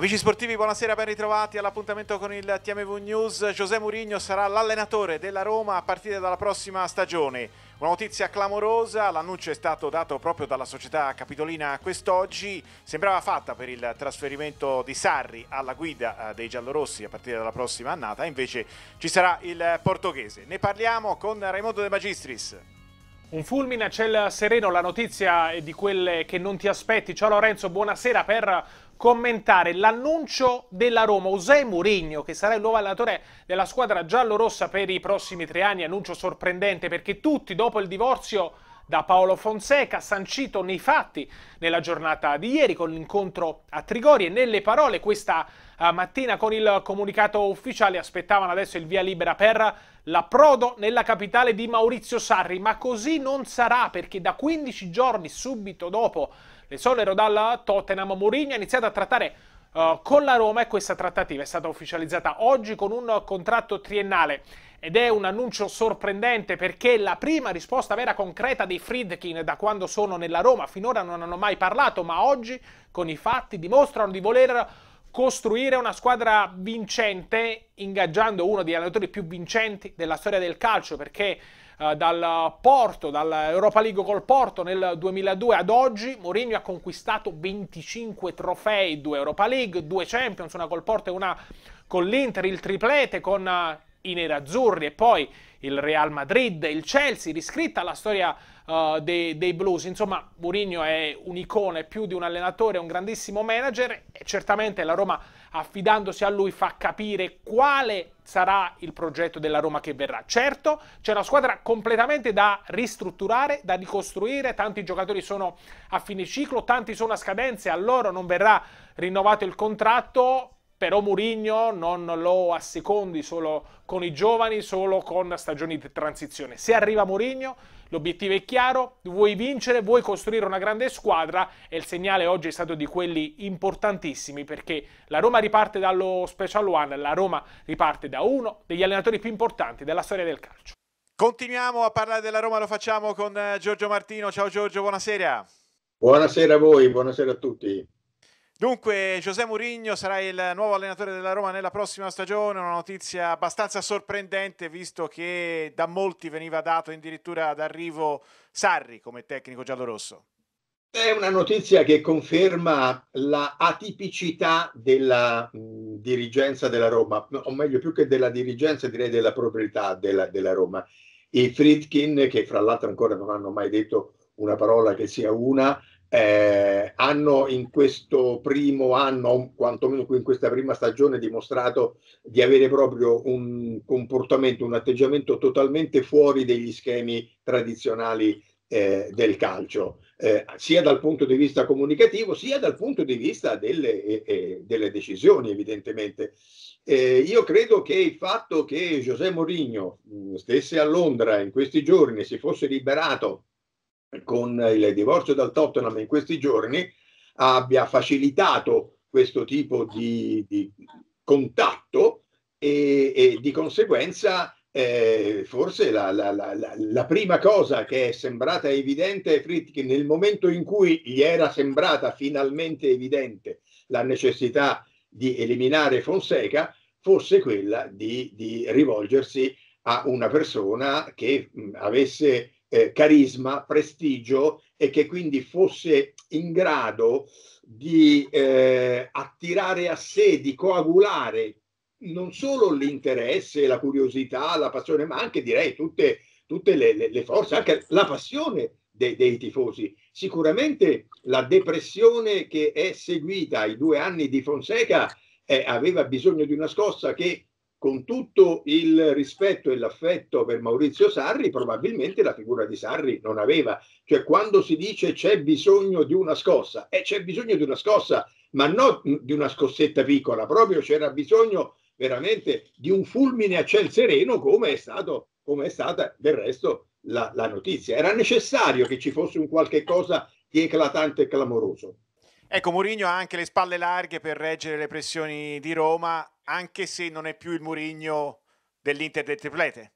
Amici sportivi, buonasera, ben ritrovati all'appuntamento con il TMV News. José Mourinho sarà l'allenatore della Roma a partire dalla prossima stagione. Una notizia clamorosa, l'annuncio è stato dato proprio dalla società capitolina quest'oggi. Sembrava fatta per il trasferimento di Sarri alla guida eh, dei giallorossi a partire dalla prossima annata, invece ci sarà il portoghese. Ne parliamo con Raimondo De Magistris. Un fulmine a ciel sereno, la notizia è di quelle che non ti aspetti. Ciao Lorenzo, buonasera per commentare l'annuncio della Roma. José Mourinho, che sarà il nuovo allenatore della squadra giallorossa per i prossimi tre anni, annuncio sorprendente perché tutti dopo il divorzio da Paolo Fonseca, sancito nei fatti nella giornata di ieri con l'incontro a Trigori e nelle parole questa eh, mattina con il comunicato ufficiale aspettavano adesso il via libera per l'approdo nella capitale di Maurizio Sarri, ma così non sarà perché da 15 giorni subito dopo l'esonero dal Tottenham Mourinho ha iniziato a trattare eh, con la Roma e questa trattativa è stata ufficializzata oggi con un contratto triennale ed è un annuncio sorprendente perché la prima risposta vera concreta dei Friedkin da quando sono nella Roma, finora non hanno mai parlato, ma oggi con i fatti dimostrano di voler costruire una squadra vincente ingaggiando uno degli allenatori più vincenti della storia del calcio perché eh, dal Porto, dall'Europa League col Porto nel 2002 ad oggi, Mourinho ha conquistato 25 trofei, due Europa League, due Champions, una col Porto e una con l'Inter, il triplete con eh, i nerazzurri e poi il Real Madrid, il Chelsea, riscritta la storia eh, dei, dei, Blues. Insomma, Mourinho è un'icona, è più di un allenatore, è un grandissimo manager e certamente la Roma affidandosi a lui fa capire quale sarà il progetto della Roma che verrà. Certo, c'è una squadra completamente da ristrutturare, da ricostruire, tanti giocatori sono a fine ciclo, tanti sono a scadenze, a loro non verrà rinnovato il contratto, però Murigno non lo assecondi solo con i giovani, solo con stagioni di transizione. Se arriva Murigno L'obiettivo è chiaro, vuoi vincere, vuoi costruire una grande squadra e il segnale oggi è stato di quelli importantissimi perché la Roma riparte dallo Special One, la Roma riparte da uno degli allenatori più importanti della storia del calcio. Continuiamo a parlare della Roma, lo facciamo con eh, Giorgio Martino. Ciao Giorgio, buonasera. Buonasera a voi, buonasera a tutti. Dunque, José Mourinho sarà il nuovo allenatore della Roma nella prossima stagione, una notizia abbastanza sorprendente visto che da molti veniva dato addirittura ad arrivo Sarri come tecnico giallorosso. È una notizia che conferma la atipicità della mh, mm, dirigenza della Roma, o meglio più che della dirigenza direi della proprietà della, della Roma. I Fritkin, che fra l'altro ancora non hanno mai detto una parola che sia una, eh, hanno in questo primo anno, quantomeno in questa prima stagione, dimostrato di avere proprio un comportamento, un atteggiamento totalmente fuori degli schemi tradizionali eh, del calcio, eh, sia dal punto di vista comunicativo, sia dal punto di vista delle, eh, eh, delle decisioni, evidentemente. Eh, io credo che il fatto che José Mourinho mm, stesse a Londra in questi giorni, e si fosse liberato con il divorzio dal Tottenham in questi giorni abbia facilitato questo tipo di, di contatto e, e, di conseguenza eh, forse la, la, la, la, prima cosa che è sembrata evidente ai Fritkin nel momento in cui gli era sembrata finalmente evidente la necessità di eliminare Fonseca fosse quella di, di rivolgersi a una persona che mh, avesse eh, carisma, prestigio e che quindi fosse in grado di eh, attirare a sé, di coagulare non solo l'interesse, la curiosità, la passione, ma anche direi tutte, tutte le, le, le, forze, anche la passione de, dei tifosi. Sicuramente la depressione che è seguita ai due anni di Fonseca eh, aveva bisogno di una scossa che con tutto il rispetto e l'affetto per Maurizio Sarri, probabilmente la figura di Sarri non aveva. Cioè quando si dice c'è bisogno di una scossa, e eh, c'è bisogno di una scossa, ma non di una scossetta piccola, proprio c'era bisogno veramente di un fulmine a ciel sereno come è, stato, come è stata del resto la, la notizia. Era necessario che ci fosse un qualche cosa di eclatante e clamoroso. Ecco, Mourinho ha anche le spalle larghe per reggere le pressioni di Roma, anche se non è più il Mourinho dell'Inter del triplete.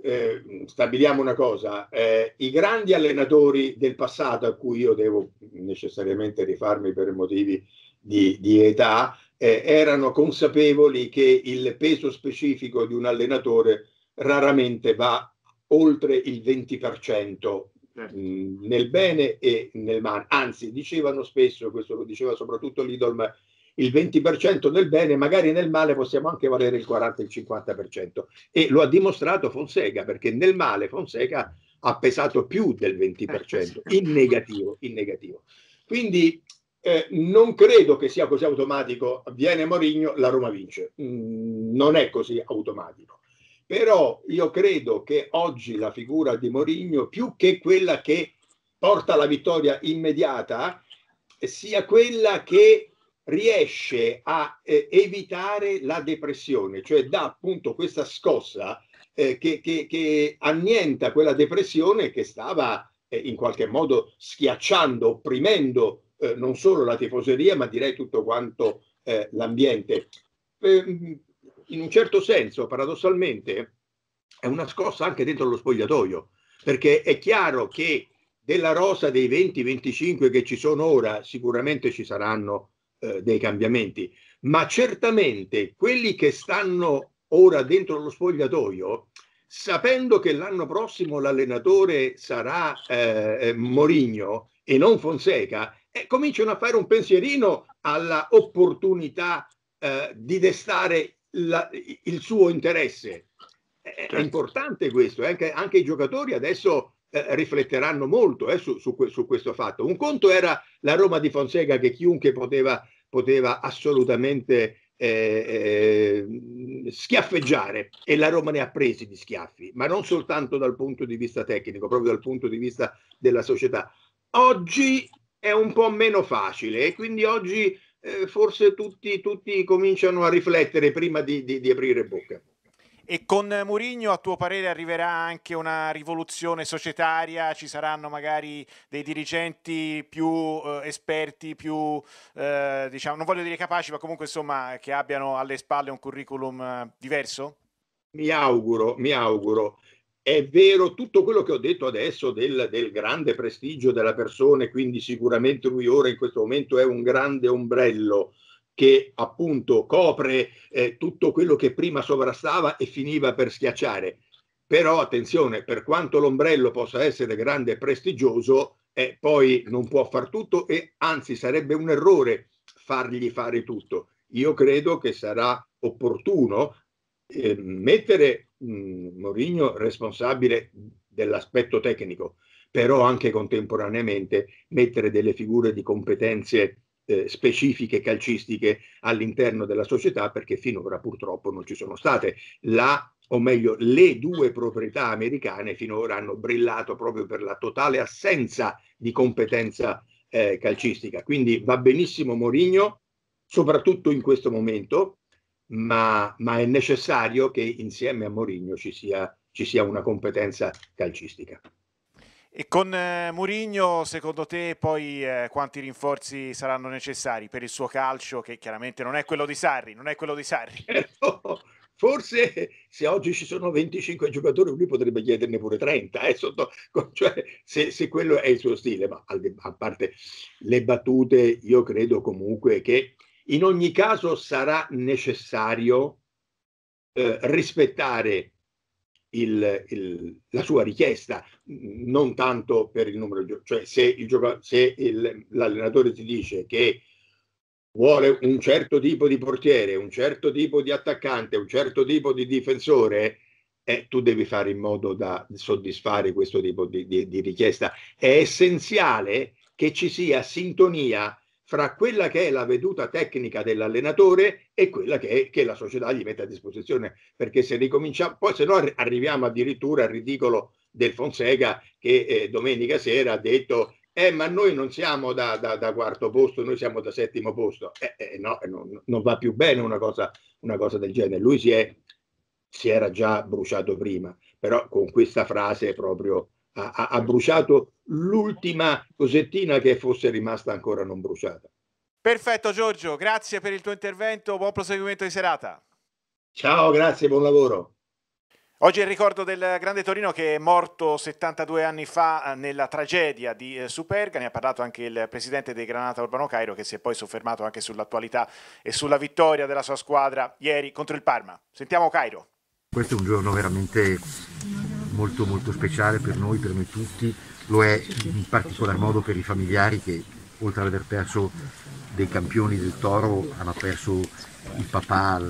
Eh, stabiliamo una cosa, eh, i grandi allenatori del passato a cui io devo necessariamente rifarmi per motivi di, di età, eh, erano consapevoli che il peso specifico di un allenatore raramente va oltre il 20% certo. Mm, nel bene e nel male. Anzi, dicevano spesso, questo lo diceva soprattutto Lidl, ma il 20% nel bene, magari nel male possiamo anche valere il 40 il 50%. E lo ha dimostrato Fonseca, perché nel male Fonseca ha pesato più del 20%, eh, in negativo, in negativo. Quindi eh, non credo che sia così automatico, viene Morigno, la Roma vince. Mm, non è così automatico. Però io credo che oggi la figura di Mourinho, più che quella che porta alla vittoria immediata, sia quella che riesce a eh, evitare la depressione, cioè dà appunto questa scossa eh, che, che, che, annienta quella depressione che stava eh, in qualche modo schiacciando, opprimendo eh, non solo la tifoseria, ma direi tutto quanto eh, l'ambiente. Ehm, in un certo senso, paradossalmente, è una scossa anche dentro lo spogliatoio, perché è chiaro che della rosa dei 20-25 che ci sono ora sicuramente ci saranno eh, dei cambiamenti, ma certamente quelli che stanno ora dentro lo spogliatoio, sapendo che l'anno prossimo l'allenatore sarà eh, eh Morigno e non Fonseca, eh, cominciano a fare un pensierino all'opportunità eh, di destare la, il suo interesse. È, certo. importante questo, eh, anche, anche, i giocatori adesso eh, rifletteranno molto eh, su, su, su, questo fatto. Un conto era la Roma di Fonseca che chiunque poteva, poteva assolutamente eh, eh, schiaffeggiare e la Roma ne ha presi di schiaffi, ma non soltanto dal punto di vista tecnico, proprio dal punto di vista della società. Oggi è un po' meno facile e quindi oggi eh, forse tutti, tutti, cominciano a riflettere prima di, di, di aprire bocca. E con Murigno, a tuo parere, arriverà anche una rivoluzione societaria? Ci saranno magari dei dirigenti più eh, esperti, più eh, diciamo, non voglio dire capaci, ma comunque insomma che abbiano alle spalle un curriculum eh, diverso? Mi auguro, mi auguro è vero tutto quello che ho detto adesso del, del, grande prestigio della persona e quindi sicuramente lui ora in questo momento è un grande ombrello che appunto copre eh, tutto quello che prima sovrastava e finiva per schiacciare. Però attenzione, per quanto l'ombrello possa essere grande e prestigioso, eh, poi non può far tutto e anzi sarebbe un errore fargli fare tutto. Io credo che sarà opportuno eh, mettere mh, mm, Mourinho responsabile dell'aspetto tecnico, però anche contemporaneamente mettere delle figure di competenze eh, specifiche calcistiche all'interno della società perché finora purtroppo non ci sono state. La, o meglio, le due proprietà americane finora hanno brillato proprio per la totale assenza di competenza eh, calcistica. Quindi va benissimo Mourinho, soprattutto in questo momento, ma, ma è necessario che insieme a Mourinho ci sia, ci sia una competenza calcistica. E con eh, Murigno, secondo te, poi eh, quanti rinforzi saranno necessari per il suo calcio, che chiaramente non è quello di Sarri, non è quello di Sarri. Certo. Forse se oggi ci sono 25 giocatori, lui potrebbe chiederne pure 30, eh, sotto, cioè, se, se, quello è il suo stile, ma a parte le battute, io credo comunque che in ogni caso sarà necessario eh, rispettare il, il, la sua richiesta, mm, non tanto per il numero di giorni, cioè se, il, se l'allenatore ti dice che vuole un certo tipo di portiere, un certo tipo di attaccante, un certo tipo di difensore, eh, tu devi fare in modo da soddisfare questo tipo di, di, di richiesta. È essenziale che ci sia sintonia fra quella che è la veduta tecnica dell'allenatore e quella che, è, che la società gli mette a disposizione, perché se ricominciamo, poi se no arriviamo addirittura al ridicolo del Fonseca che eh, domenica sera ha detto eh, ma noi non siamo da, da, da, quarto posto, noi siamo da settimo posto. Eh, eh, no, eh, non, non, va più bene una cosa, una cosa del genere. Lui si, è, si, era già bruciato prima, però con questa frase proprio ha, ha bruciato l'ultima cosettina che fosse rimasta ancora non bruciata. Perfetto Giorgio, grazie per il tuo intervento, buon proseguimento di serata. Ciao, grazie, buon lavoro. Oggi è il ricordo del grande Torino che è morto 72 anni fa eh, nella tragedia di eh, Superga, ne ha parlato anche il presidente dei Granata Urbano Cairo che si è poi soffermato anche sull'attualità e sulla vittoria della sua squadra ieri contro il Parma. Sentiamo Cairo. Questo è un giorno veramente molto, molto speciale per noi, per noi tutti, lo è in particolar modo per i familiari che oltre ad aver perso dei campioni del toro hanno perso il papà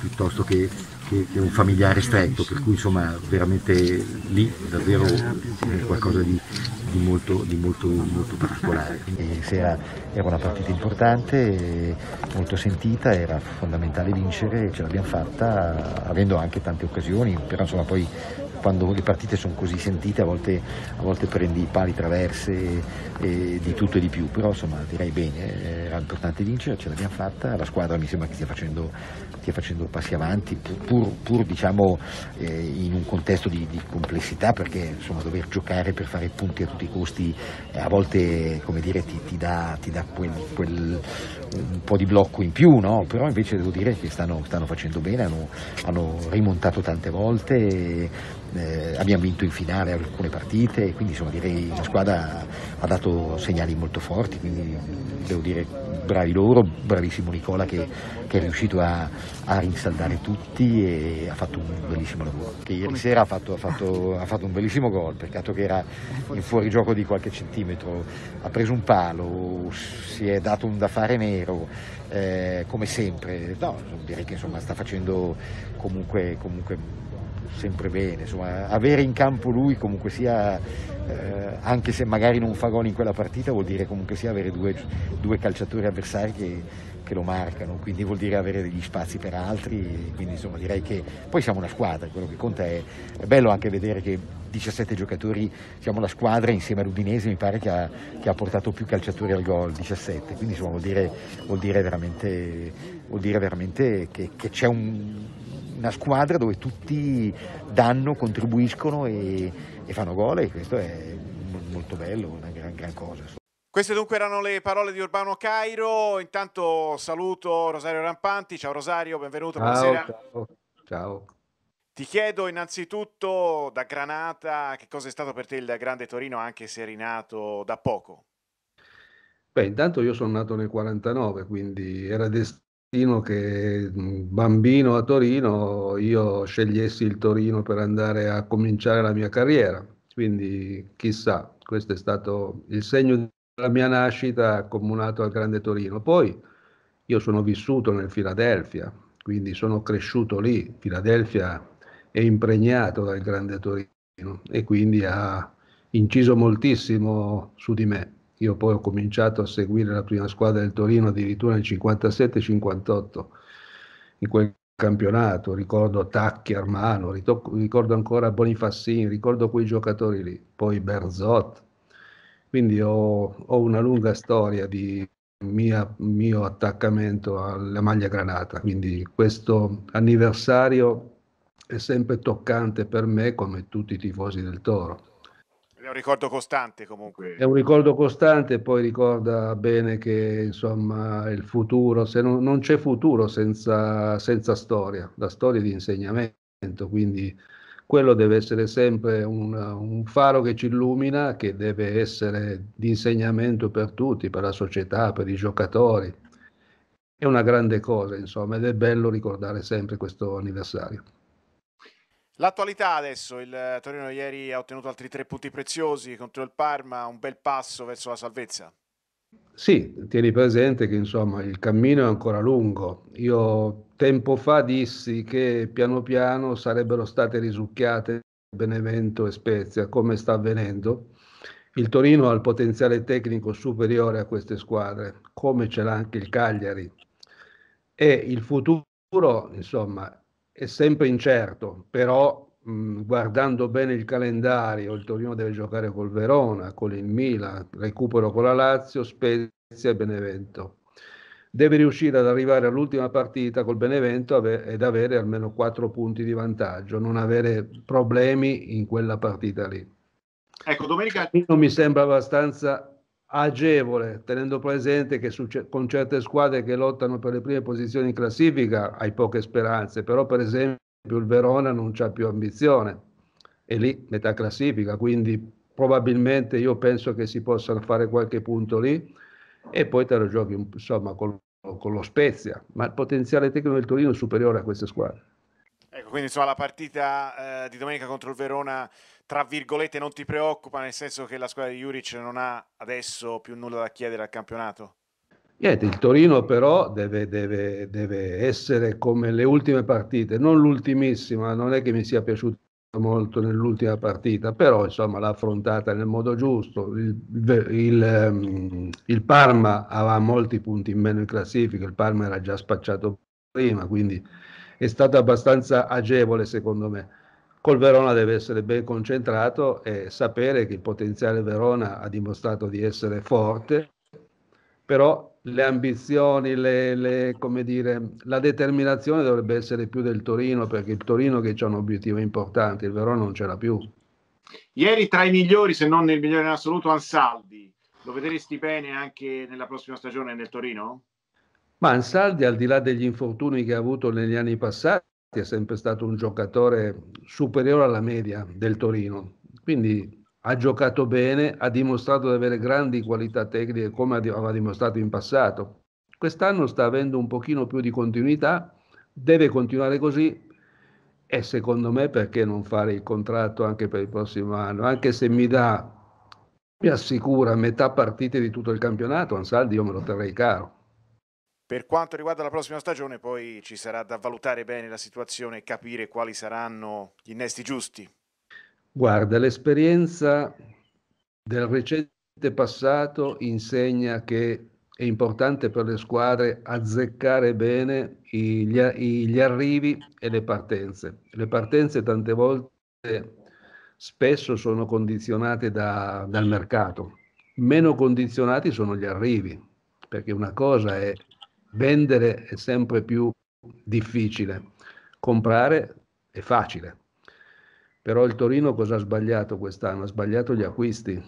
piuttosto che che, che, è un familiare stretto, per cui insomma veramente lì davvero è eh, qualcosa di, di, molto, di molto, molto, particolare. Era, era, una partita importante, eh, molto sentita, era fondamentale vincere, ce l'abbiamo fatta avendo anche tante occasioni, però insomma poi quando le partite sono così sentite a volte, a volte prendi pali traverse e di tutto e di più, però insomma direi bene, eh, era importante vincere, ce l'abbiamo fatta, la squadra mi sembra che stia facendo, stia facendo passi avanti, pur, pur, pur diciamo, eh, in un contesto di, di, complessità, perché insomma dover giocare per fare punti a tutti i costi eh, a volte come dire, ti, ti dà, ti dà quel, quel, un po' di blocco in più, no? però invece devo dire che stanno, stanno facendo bene, hanno, hanno rimontato tante volte. E, eh, abbiamo vinto in finale alcune partite, quindi insomma, direi la squadra ha dato segnali molto forti, quindi devo dire bravi loro, bravissimo Nicola che, che è riuscito a, a, rinsaldare tutti e ha fatto un bellissimo lavoro. Che ieri sera ha fatto, ha, fatto, ha fatto, un bellissimo gol, peccato che era in fuorigioco di qualche centimetro, ha preso un palo, si è dato un da fare nero, eh, come sempre, no, direi che insomma, sta facendo comunque, comunque sempre bene, insomma, avere in campo lui comunque sia, eh, anche se magari non fa gol in quella partita, vuol dire comunque sia avere due, due calciatori avversari che, che, lo marcano, quindi vuol dire avere degli spazi per altri, quindi insomma direi che poi siamo una squadra, quello che conta è, è bello anche vedere che 17 giocatori, siamo la squadra insieme all'Udinese mi pare che ha, che ha portato più calciatori al gol, 17, quindi insomma vuol dire, vuol dire veramente, vuol dire veramente che, che c'è un una squadra dove tutti danno, contribuiscono e, e fanno gol e questo è molto bello, una gran, gran cosa. Queste dunque erano le parole di Urbano Cairo, intanto saluto Rosario Rampanti, ciao Rosario, benvenuto, buonasera. Ciao, ciao. Ti chiedo innanzitutto da Granata che cosa è stato per te il Grande Torino anche se eri nato da poco. Beh, intanto io sono nato nel 49, quindi era destino che mm, bambino a Torino io scegliessi il Torino per andare a cominciare la mia carriera. Quindi chissà, questo è stato il segno della mia nascita accomunato al Grande Torino. Poi io sono vissuto nel Filadelfia, quindi sono cresciuto lì. Filadelfia è impregnato dal Grande Torino e quindi ha inciso moltissimo su di me. Io poi ho cominciato a seguire la prima squadra del Torino addirittura nel 57-58, in quel campionato, ricordo Tacchi, Armano, ricordo ancora Bonifassini, ricordo quei giocatori lì, poi Berzot. Quindi ho, ho una lunga storia di mia, mio attaccamento alla maglia granata, quindi questo anniversario è sempre toccante per me come tutti i tifosi del Toro. È un ricordo costante comunque. È un ricordo costante, poi ricorda bene che insomma il futuro, se non, non c'è futuro senza, senza, storia, la storia di insegnamento, quindi quello deve essere sempre un, un, faro che ci illumina, che deve essere di insegnamento per tutti, per la società, per i giocatori. È una grande cosa, insomma, ed è bello ricordare sempre questo anniversario. L'attualità adesso, il eh, Torino ieri ha ottenuto altri tre punti preziosi contro il Parma, un bel passo verso la salvezza. Sì, tieni presente che insomma il cammino è ancora lungo. Io tempo fa dissi che piano piano sarebbero state risucchiate Benevento e Spezia, come sta avvenendo. Il Torino ha il potenziale tecnico superiore a queste squadre, come ce l'ha anche il Cagliari. E il futuro, insomma, è sempre incerto, però mh, guardando bene il calendario, il Torino deve giocare col Verona, con il Milan, recupero con la Lazio, Spezia e Benevento. Deve riuscire ad arrivare all'ultima partita col Benevento ed avere almeno 4 punti di vantaggio, non avere problemi in quella partita lì. Ecco, domenica... Non mi sembra abbastanza agevole, tenendo presente che su, con certe squadre che lottano per le prime posizioni in classifica hai poche speranze, però per esempio il Verona non ha più ambizione, è lì metà classifica, quindi probabilmente io penso che si possa fare qualche punto lì e poi te lo giochi insomma con, con lo Spezia, ma il potenziale tecnico del Torino è superiore a queste squadre. Ecco, quindi insomma la partita eh, di domenica contro il Verona, tra virgolette, non ti preoccupa, nel senso che la squadra di Juric non ha adesso più nulla da chiedere al campionato? Niente, il Torino però deve, deve, deve essere come le ultime partite, non l'ultimissima, non è che mi sia piaciuto molto nell'ultima partita, però insomma l'ha affrontata nel modo giusto. Il, il, ehm, il, Parma aveva molti punti in meno in classifica, il Parma era già spacciato prima, quindi è stata abbastanza agevole secondo me. Col Verona deve essere ben concentrato e sapere che il potenziale Verona ha dimostrato di essere forte, però le ambizioni, le, le, dire, la determinazione dovrebbe essere più del Torino, perché il Torino che ha un obiettivo importante, il Verona non ce l'ha più. Ieri tra i migliori, se non il migliore in assoluto, Ansaldi. Lo vedresti bene anche nella prossima stagione nel Torino? Ma Ansaldi, al di là degli infortuni che ha avuto negli anni passati, è sempre stato un giocatore superiore alla media del Torino. Quindi ha giocato bene, ha dimostrato di avere grandi qualità tecniche come aveva dimostrato in passato. Quest'anno sta avendo un pochino più di continuità, deve continuare così e secondo me perché non fare il contratto anche per il prossimo anno, anche se mi dà, mi assicura metà partite di tutto il campionato, Ansaldi io me lo terrei caro. Per quanto riguarda la prossima stagione, poi ci sarà da valutare bene la situazione e capire quali saranno gli innesti giusti. Guarda, l'esperienza del recente passato insegna che è importante per le squadre azzeccare bene gli, arrivi e le partenze. Le partenze tante volte spesso sono condizionate da, dal mercato, meno condizionati sono gli arrivi, perché una cosa è vendere è sempre più difficile, comprare è facile. Però il Torino cosa ha sbagliato quest'anno? Ha sbagliato gli acquisti.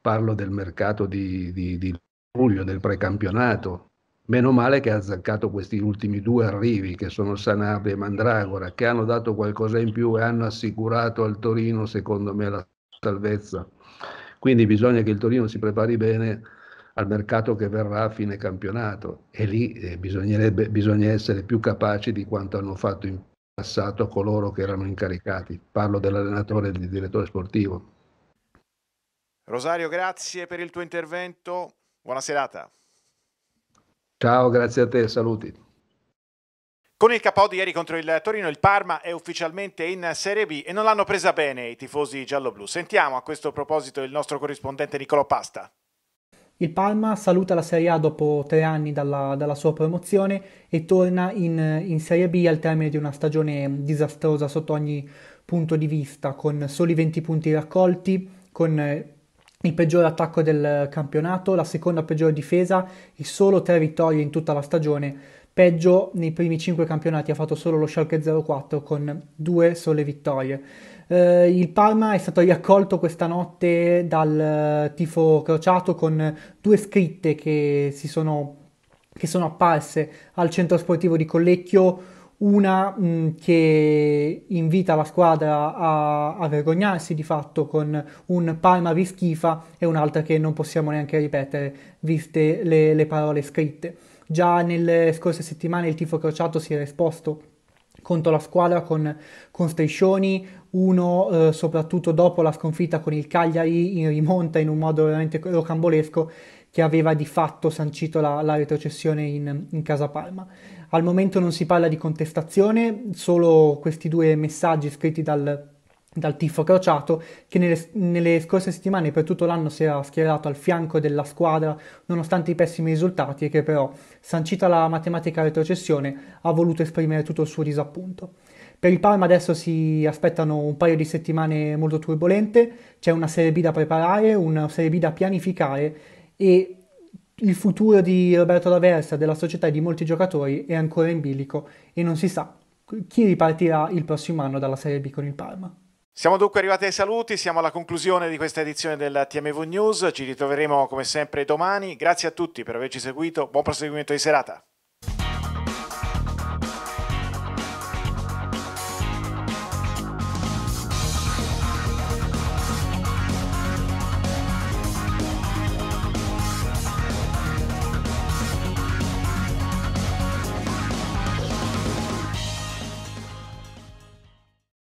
Parlo del mercato di, di, di luglio, del precampionato. Meno male che ha azzeccato questi ultimi due arrivi, che sono Sanabria e Mandragora, che hanno dato qualcosa in più e hanno assicurato al Torino, secondo me, la salvezza. Quindi bisogna che il Torino si prepari bene al mercato che verrà a fine campionato e lì eh, bisogna essere più capaci di quanto hanno fatto in passato coloro che erano incaricati. Parlo dell'allenatore e del direttore sportivo. Rosario, grazie per il tuo intervento. Buona serata. Ciao, grazie a te, saluti. Con il capo di ieri contro il Torino, il Parma è ufficialmente in Serie B e non l'hanno presa bene i tifosi giallo-blu. Sentiamo a questo proposito il nostro corrispondente Niccolo Pasta. Il Palma saluta la Serie A dopo tre anni dalla, dalla sua promozione e torna in, in, Serie B al termine di una stagione disastrosa sotto ogni punto di vista, con soli 20 punti raccolti, con eh, il peggior attacco del campionato, la seconda peggior difesa e solo tre vittorie in tutta la stagione Peggio nei primi 5 campionati ha fatto solo lo Schalke 04 con due sole vittorie. Uh, il Parma è stato riaccolto questa notte dal uh, tifo crociato con due scritte che, sono, che sono, apparse al centro sportivo di Collecchio. Una mh, mm, che invita la squadra a, a, vergognarsi di fatto con un Parma vi schifa e un'altra che non possiamo neanche ripetere viste le, le parole scritte. Già nelle scorse settimane il tifo crociato si era esposto contro la squadra con, con striscioni, uno eh, soprattutto dopo la sconfitta con il Cagliari in rimonta in un modo veramente rocambolesco che aveva di fatto sancito la, la retrocessione in, in, Casa Palma. Al momento non si parla di contestazione, solo questi due messaggi scritti dal, dal tifo crociato che nelle, nelle, scorse settimane per tutto l'anno si era schierato al fianco della squadra nonostante i pessimi risultati e che però, sancita la matematica retrocessione, ha voluto esprimere tutto il suo disappunto. Per il Parma adesso si aspettano un paio di settimane molto turbolente, c'è una Serie B da preparare, una Serie B da pianificare e il futuro di Roberto D'Aversa, della società e di molti giocatori è ancora in bilico e non si sa chi ripartirà il prossimo anno dalla Serie B con il Parma. Siamo dunque arrivati ai saluti, siamo alla conclusione di questa edizione della TMV News, ci ritroveremo come sempre domani, grazie a tutti per averci seguito, buon proseguimento di serata.